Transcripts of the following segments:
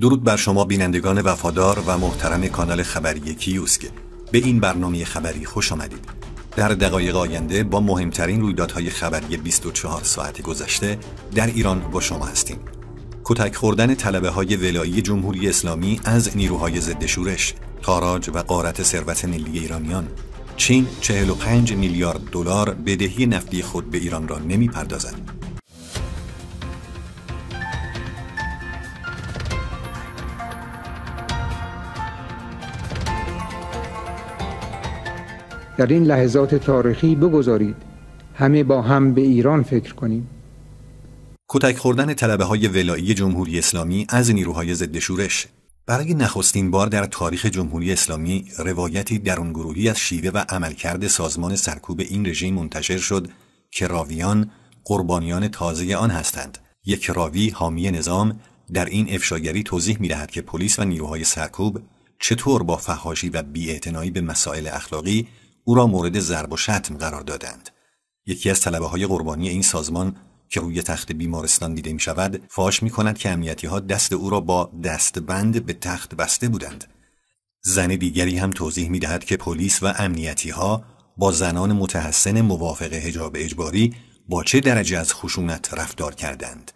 درود بر شما بینندگان وفادار و محترم کانال خبری کیوسک به این برنامه خبری خوش آمدید در دقایق آینده با مهمترین رویدادهای خبری 24 ساعت گذشته در ایران با شما هستیم کتک خوردن طلبه های ولایی جمهوری اسلامی از نیروهای ضد شورش تاراج و قارت ثروت ملی ایرانیان چین 45 میلیارد دلار بدهی نفتی خود به ایران را نمی در لحظات تاریخی بگذارید همه با هم به ایران فکر کنیم کتک خوردن طلبه های ولایی جمهوری اسلامی از نیروهای ضد شورش برای نخستین بار در تاریخ جمهوری اسلامی روایتی گروهی از شیوه و عملکرد سازمان سرکوب این رژیم منتشر شد که راویان قربانیان تازه آن هستند یک راوی حامی نظام در این افشاگری توضیح می دهد که پلیس و نیروهای سرکوب چطور با فهاشی و بیاعتنایی به مسائل اخلاقی او را مورد ضرب و شتم قرار دادند یکی از طلبه های قربانی این سازمان که روی تخت بیمارستان دیده می شود فاش می کند که امنیتی ها دست او را با بند به تخت بسته بودند زن دیگری هم توضیح می دهد که پلیس و امنیتی ها با زنان متحسن موافق حجاب اجباری با چه درجه از خشونت رفتار کردند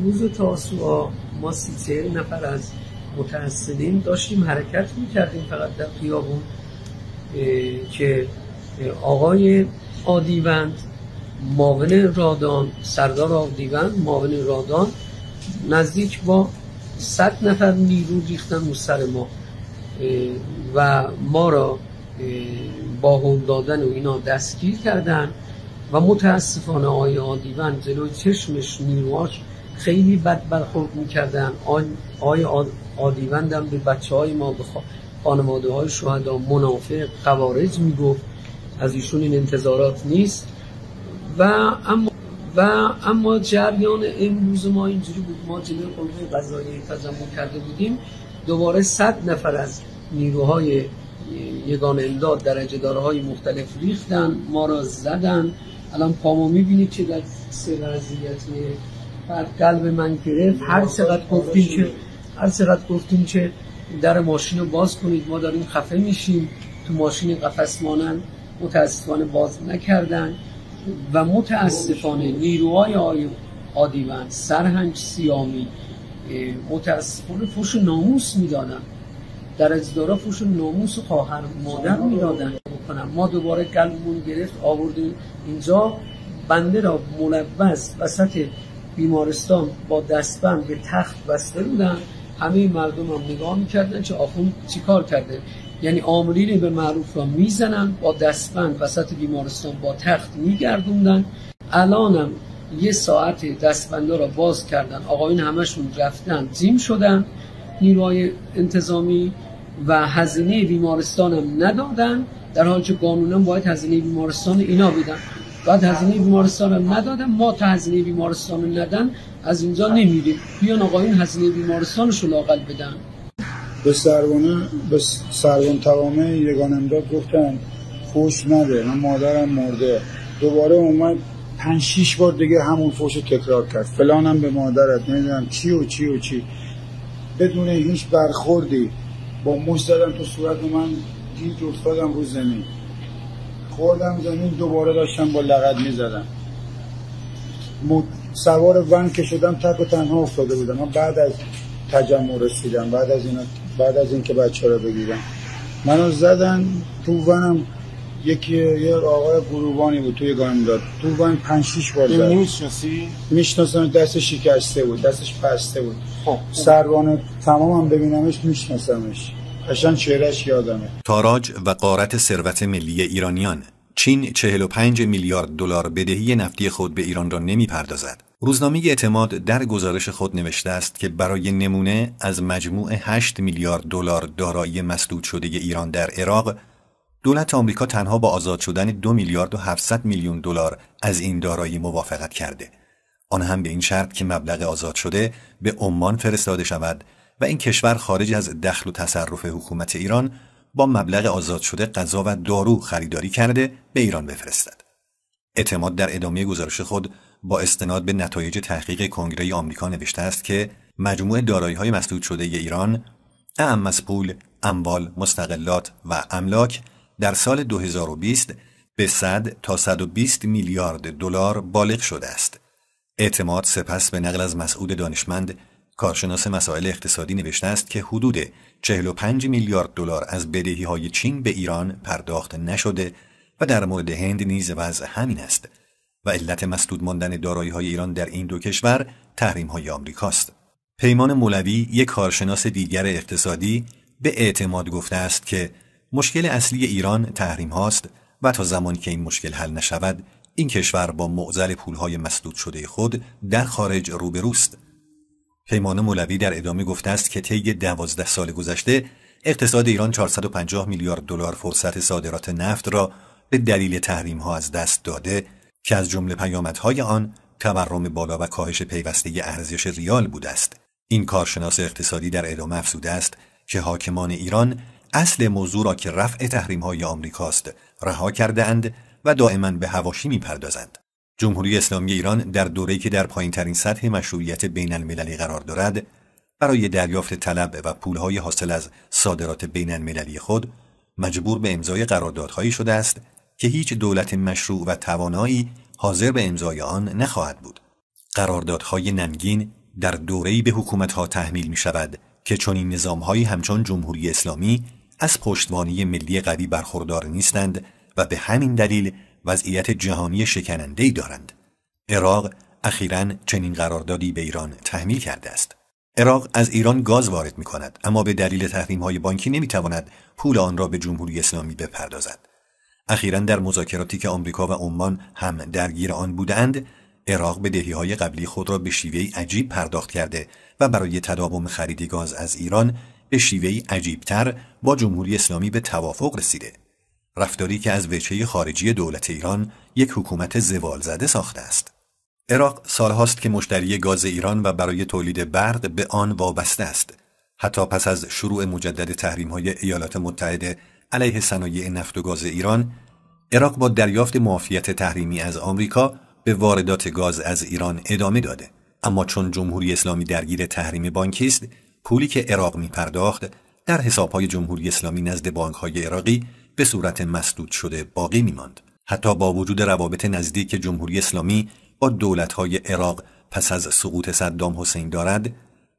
روز تاسوعا ما سی نفر از متحسنین داشتیم حرکت می کردیم فقط در که آقای آدیوند معاون رادان سردار آدیوند معاون رادان نزدیک با صد نفر نیرو ریختن و سر ما و ما را با هم دادن و اینا دستگیر کردن و متاسفانه آقای آدیوند جلوی چشمش نیروهاش خیلی بد برخورد میکردن آقای آدیوند هم به بچه های ما بخوا... خانواده های شهدا منافق قوارج میگفت از ایشون این انتظارات نیست و اما و اما جریان امروز ما اینجوری بود ما جلوی قوه قضاییه تجمع کرده بودیم دوباره صد نفر از نیروهای یگان امداد درجه دارهای مختلف ریختن ما را زدن الان پامو میبینید که در سر وضعیتیه بعد قلب من گرفت هر چقدر گفتیم که هر چقدر گفتیم که در ماشین رو باز کنید ما داریم خفه میشیم تو ماشین قفس مانند متاسفانه باز نکردن و متاسفانه نیروهای آدیون سرهنج سیامی متاسفانه فوش ناموس میدادن در از دارا فوش ناموس و خواهر مادر میدادن بکنم ما دوباره قلبمون گرفت آوردیم اینجا بنده را ملوث وسط بیمارستان با دستبند به تخت بسته بودن همه مردم هم نگاه میکردن چه آخوند چیکار کرده یعنی آمرین به معروف را میزنن با دستبند وسط بیمارستان با تخت میگردوندن الانم یه ساعت دستبنده را باز کردن آقاین همشون رفتن زیم شدن نیروهای انتظامی و هزینه بیمارستانم ندادن در حالی که قانونم باید هزینه بیمارستان اینا بیدن بعد هزینه بیمارستان رو ندادن ما تا هزینه بیمارستان رو ندن از اینجا نمیریم بیان آقایون هزینه بیمارستان رو لاقل بدن به سروانه به سروان توامه یگان امداد گفتن فوش نده من مادرم مرده دوباره اومد پنج شیش بار دیگه همون فوش تکرار کرد فلانم به مادرت نمیدونم چی و چی و چی بدون هیچ برخوردی با مش تو صورت من دید افتادم رو زمین خوردم زمین دوباره داشتم با لغت میزدم سوار ون که شدم تک و تنها افتاده بودم من بعد از تجمع رسیدم بعد از اینا بعد از اینکه بچه رو بگیرم منو زدن تو ونم یکی یه آقای گروبانی بود توی گایم داد تو ون 5 6 بار زد میشناسی میشناسم دست شکسته بود دستش پسته بود خب سروانه تمامم ببینمش میشناسمش چهرش یادمه تاراج و قارت ثروت ملی ایرانیان چین 45 میلیارد دلار بدهی نفتی خود به ایران را نمیپردازد. پردازد. روزنامه اعتماد در گزارش خود نوشته است که برای نمونه از مجموع 8 میلیارد دلار دارایی مسدود شده ایران در عراق دولت آمریکا تنها با آزاد شدن 2 میلیارد و 700 میلیون دلار از این دارایی موافقت کرده. آن هم به این شرط که مبلغ آزاد شده به عمان فرستاده شود و این کشور خارج از دخل و تصرف حکومت ایران با مبلغ آزاد شده غذا و دارو خریداری کرده به ایران بفرستد. اعتماد در ادامه گزارش خود با استناد به نتایج تحقیق کنگره آمریکا نوشته است که مجموع دارایی های مسدود شده ای ایران اعم از پول، اموال، مستقلات و املاک در سال 2020 به 100 تا 120 میلیارد دلار بالغ شده است. اعتماد سپس به نقل از مسعود دانشمند کارشناس مسائل اقتصادی نوشته است که حدود 45 میلیارد دلار از بدهی های چین به ایران پرداخت نشده و در مورد هند نیز وضع همین است و علت مسدود ماندن دارایی های ایران در این دو کشور تحریم های آمریکاست. پیمان مولوی یک کارشناس دیگر اقتصادی به اعتماد گفته است که مشکل اصلی ایران تحریم هاست و تا زمانی که این مشکل حل نشود این کشور با معضل پولهای مسدود شده خود در خارج روبروست پیمان مولوی در ادامه گفته است که طی دوازده سال گذشته اقتصاد ایران 450 میلیارد دلار فرصت صادرات نفت را به دلیل تحریم ها از دست داده که از جمله پیامدهای آن تورم بالا و کاهش پیوسته ارزش ریال بوده است این کارشناس اقتصادی در ادامه افزوده است که حاکمان ایران اصل موضوع را که رفع تحریم های آمریکاست رها کرده اند و دائما به هواشی پردازند. جمهوری اسلامی ایران در دوره‌ای که در ترین سطح مشروعیت بین المللی قرار دارد برای دریافت طلب و پولهای حاصل از صادرات بین المللی خود مجبور به امضای قراردادهایی شده است که هیچ دولت مشروع و توانایی حاضر به امضای آن نخواهد بود. قراردادهای ننگین در دوره‌ای به حکومتها تحمیل می شود که چنین نظامهایی همچون جمهوری اسلامی از پشتوانی ملی قوی برخوردار نیستند و به همین دلیل وضعیت جهانی شکننده دارند. عراق اخیرا چنین قراردادی به ایران تحمیل کرده است. عراق از ایران گاز وارد می کند اما به دلیل تحریم های بانکی نمی تواند پول آن را به جمهوری اسلامی بپردازد. اخیرا در مذاکراتی که آمریکا و عمان هم درگیر آن بودند، عراق به دهی های قبلی خود را به شیوه عجیب پرداخت کرده و برای تداوم خرید گاز از ایران به شیوه عجیبتر با جمهوری اسلامی به توافق رسیده. رفتاری که از وجهه خارجی دولت ایران یک حکومت زوال زده ساخته است. عراق سالهاست که مشتری گاز ایران و برای تولید برق به آن وابسته است. حتی پس از شروع مجدد های ایالات متحده علیه صنایع نفت و گاز ایران، عراق با دریافت معافیت تحریمی از آمریکا به واردات گاز از ایران ادامه داده. اما چون جمهوری اسلامی درگیر تحریم بانکی است، پولی که عراق می پرداخت در حسابهای جمهوری اسلامی نزد بانکهای عراقی به صورت مسدود شده باقی می ماند حتی با وجود روابط نزدیک جمهوری اسلامی با های عراق پس از سقوط صدام حسین دارد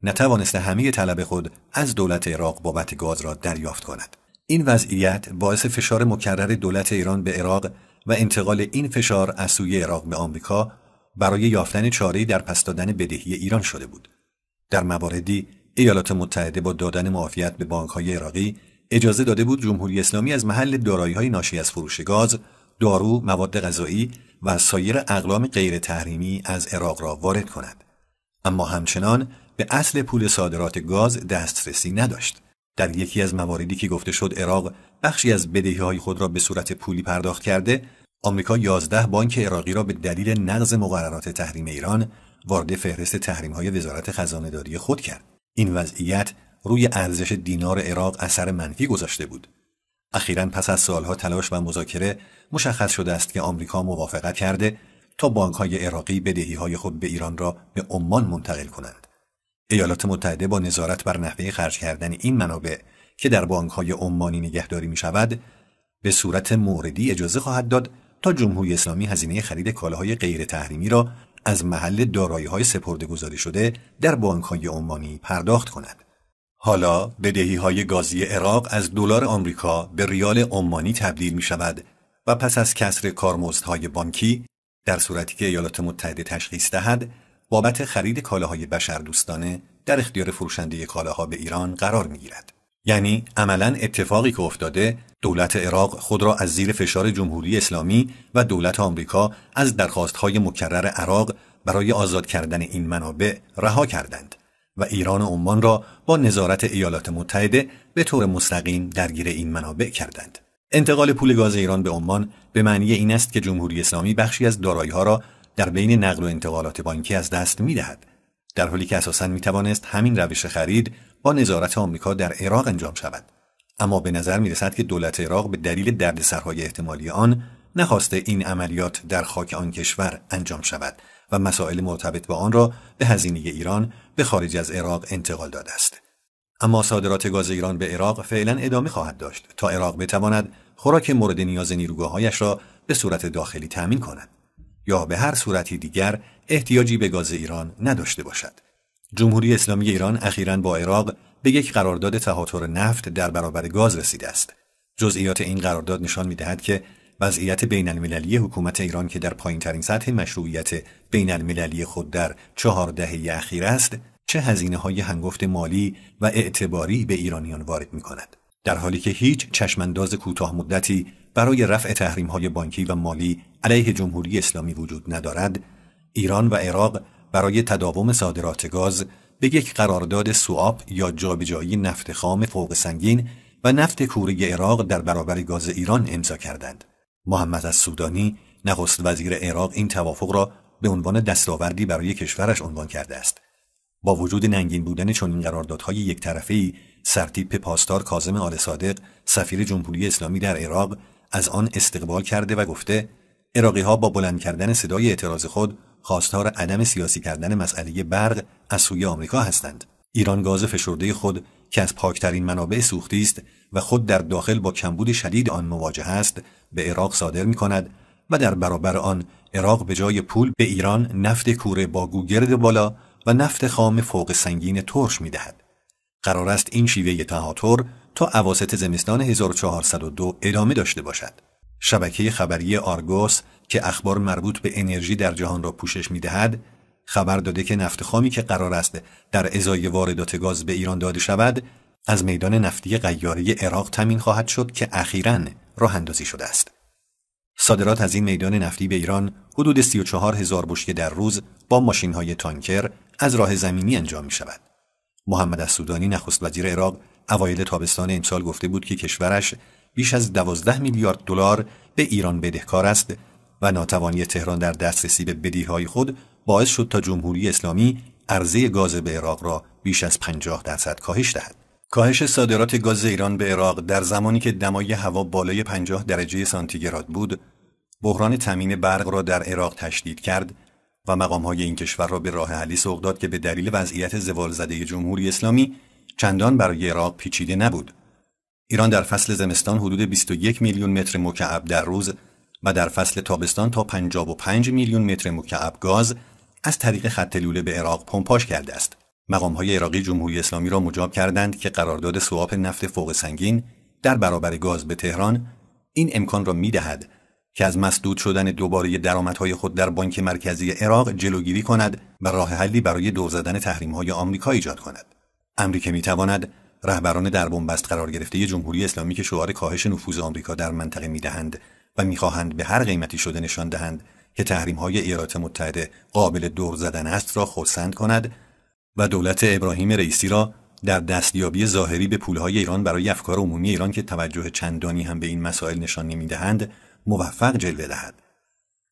نتوانسته همه طلب خود از دولت عراق بابت گاز را دریافت کند این وضعیت باعث فشار مکرر دولت ایران به عراق و انتقال این فشار از سوی عراق به آمریکا برای یافتن چاره‌ای در پس دادن بدهی ایران شده بود در مواردی ایالات متحده با دادن معافیت به های عراقی اجازه داده بود جمهوری اسلامی از محل دارایی های ناشی از فروش گاز، دارو، مواد غذایی و سایر اقلام غیر تحریمی از عراق را وارد کند. اما همچنان به اصل پول صادرات گاز دسترسی نداشت. در یکی از مواردی که گفته شد عراق بخشی از بدهی های خود را به صورت پولی پرداخت کرده، آمریکا 11 بانک عراقی را به دلیل نقض مقررات تحریم ایران وارد فهرست تحریم های وزارت خزانه داری خود کرد. این وضعیت روی ارزش دینار عراق اثر منفی گذاشته بود اخیرا پس از سالها تلاش و مذاکره مشخص شده است که آمریکا موافقت کرده تا های عراقی های خود به ایران را به عمان منتقل کنند ایالات متحده با نظارت بر نحوه خرج کردن این منابع که در بانکهای عمانی نگهداری می شود به صورت موردی اجازه خواهد داد تا جمهوری اسلامی هزینه خرید کالاهای غیر تحریمی را از محل دارایی های سپرده گذاری شده در بانک های عمانی پرداخت کند. حالا بدهی های گازی عراق از دلار آمریکا به ریال عمانی تبدیل می شود و پس از کسر های بانکی در صورتی که ایالات متحده تشخیص دهد بابت خرید کالاهای بشردوستانه در اختیار فروشنده کالاها به ایران قرار می گیرد. یعنی عملا اتفاقی که افتاده دولت عراق خود را از زیر فشار جمهوری اسلامی و دولت آمریکا از درخواستهای مکرر عراق برای آزاد کردن این منابع رها کردند و ایران و عمان را با نظارت ایالات متحده به طور مستقیم درگیر این منابع کردند. انتقال پول گاز ایران به عمان به معنی این است که جمهوری اسلامی بخشی از دارایی ها را در بین نقل و انتقالات بانکی از دست دهد در حالی که اساسا توانست همین روش خرید با نظارت آمریکا در عراق انجام شود اما به نظر می رسد که دولت عراق به دلیل دردسرهای احتمالی آن نخواسته این عملیات در خاک آن کشور انجام شود و مسائل مرتبط با آن را به هزینه ایران به خارج از عراق انتقال داده است. اما صادرات گاز ایران به عراق فعلا ادامه خواهد داشت تا عراق بتواند خوراک مورد نیاز نیروگاههایش را به صورت داخلی تأمین کند یا به هر صورتی دیگر احتیاجی به گاز ایران نداشته باشد. جمهوری اسلامی ایران اخیرا با عراق به یک قرارداد تهاتر نفت در برابر گاز رسیده است. جزئیات این قرارداد نشان میدهد که وضعیت بین المللی حکومت ایران که در پایین ترین سطح مشروعیت بین المللی خود در چهار دهه اخیر است چه هزینه های هنگفت مالی و اعتباری به ایرانیان وارد می کند. در حالی که هیچ چشمانداز کوتاه مدتی برای رفع تحریم های بانکی و مالی علیه جمهوری اسلامی وجود ندارد، ایران و عراق برای تداوم صادرات گاز به یک قرارداد سواب یا جابجایی نفت خام فوق سنگین و نفت کوری عراق در برابر گاز ایران امضا کردند. محمد از سودانی نخست وزیر عراق این توافق را به عنوان دستاوردی برای کشورش عنوان کرده است با وجود ننگین بودن چنین قراردادهای یک طرفه، سرتیپ پاسدار کاظم آل صادق سفیر جمهوری اسلامی در عراق از آن استقبال کرده و گفته عراقی ها با بلند کردن صدای اعتراض خود خواستار عدم سیاسی کردن مسئله برق از سوی آمریکا هستند ایران گاز فشرده خود که از پاکترین منابع سوختی است و خود در داخل با کمبود شدید آن مواجه است به عراق صادر می کند و در برابر آن عراق به جای پول به ایران نفت کوره با گوگرد بالا و نفت خام فوق سنگین ترش می دهد. قرار است این شیوه تهاتر تا عواست زمستان 1402 ادامه داشته باشد. شبکه خبری آرگوس که اخبار مربوط به انرژی در جهان را پوشش می دهد، خبر داده که نفت خامی که قرار است در ازای واردات گاز به ایران داده شود از میدان نفتی قیاره عراق تمین خواهد شد که اخیرا راه اندازی شده است. صادرات از این میدان نفتی به ایران حدود 34 هزار بشکه در روز با ماشین های تانکر از راه زمینی انجام می شود. محمد السودانی نخست وزیر عراق اوایل تابستان امسال گفته بود که کشورش بیش از 12 میلیارد دلار به ایران بدهکار است و ناتوانی تهران در دسترسی به بدیهای خود باعث شد تا جمهوری اسلامی عرضه گاز به عراق را بیش از 50 درصد کاهش دهد. کاهش صادرات گاز ایران به عراق در زمانی که دمای هوا بالای 50 درجه سانتیگراد بود، بحران تامین برق را در عراق تشدید کرد و مقامهای این کشور را به راه حلی سوق داد که به دلیل وضعیت زوال زده جمهوری اسلامی چندان برای عراق پیچیده نبود. ایران در فصل زمستان حدود 21 میلیون متر مکعب در روز و در فصل تابستان تا 55 میلیون متر مکعب گاز از طریق خط لوله به عراق پمپاژ کرده است. های عراقی جمهوری اسلامی را مجاب کردند که قرارداد سواب نفت فوق سنگین در برابر گاز به تهران این امکان را می دهد که از مسدود شدن دوباره درآمدهای خود در بانک مرکزی عراق جلوگیری کند و راه حلی برای دور زدن های آمریکا ایجاد کند. امری که میتواند رهبران در بنبست قرار گرفته جمهوری اسلامی که شعار کاهش نفوذ آمریکا در منطقه دهند و میخواهند به هر قیمتی شده نشان دهند که های ایالات متحده قابل دور زدن است را خرسند کند و دولت ابراهیم رئیسی را در دستیابی ظاهری به پولهای ایران برای افکار عمومی ایران که توجه چندانی هم به این مسائل نشان نمیدهند موفق جلوه دهد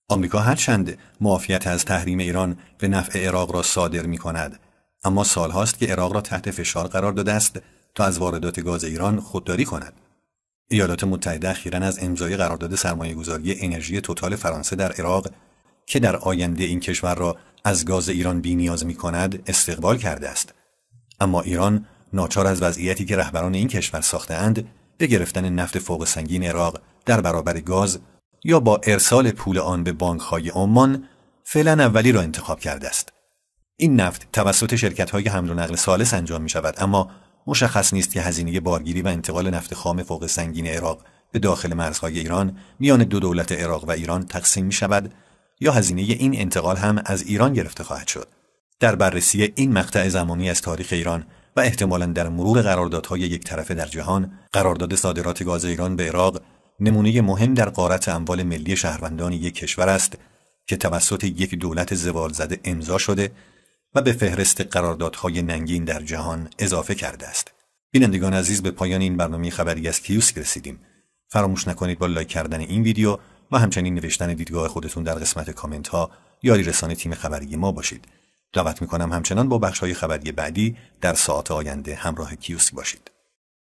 آمریکا هرچند معافیت از تحریم ایران به نفع عراق را صادر می کند اما سالهاست که عراق را تحت فشار قرار داده است تا از واردات گاز ایران خودداری کند ایالات متحده اخیرا از امضای قرارداد سرمایهگذاری انرژی توتال فرانسه در عراق که در آینده این کشور را از گاز ایران نیاز می کند استقبال کرده است اما ایران ناچار از وضعیتی که رهبران این کشور اند به گرفتن نفت فوق سنگین عراق در برابر گاز یا با ارسال پول آن به بانکهای عمان فعلا اولی را انتخاب کرده است این نفت توسط شرکت های حمل و نقل سالس انجام می شود اما مشخص نیست که هزینه بارگیری و انتقال نفت خام فوق سنگین عراق به داخل مرزهای ایران میان دو دولت عراق و ایران تقسیم می شود یا هزینه این انتقال هم از ایران گرفته خواهد شد در بررسی این مقطع زمانی از تاریخ ایران و احتمالا در مرور قراردادهای یک طرفه در جهان قرارداد صادرات گاز ایران به عراق نمونه مهم در قارت اموال ملی شهروندان یک کشور است که توسط یک دولت زوال زده امضا شده و به فهرست قراردادهای ننگین در جهان اضافه کرده است. بینندگان عزیز به پایان این برنامه خبری از کیوسک رسیدیم. فراموش نکنید با لایک کردن این ویدیو و همچنین نوشتن دیدگاه خودتون در قسمت کامنت ها یاری رسانه تیم خبری ما باشید. دعوت میکنم همچنان با بخش های خبری بعدی در ساعت آینده همراه کیوسک باشید.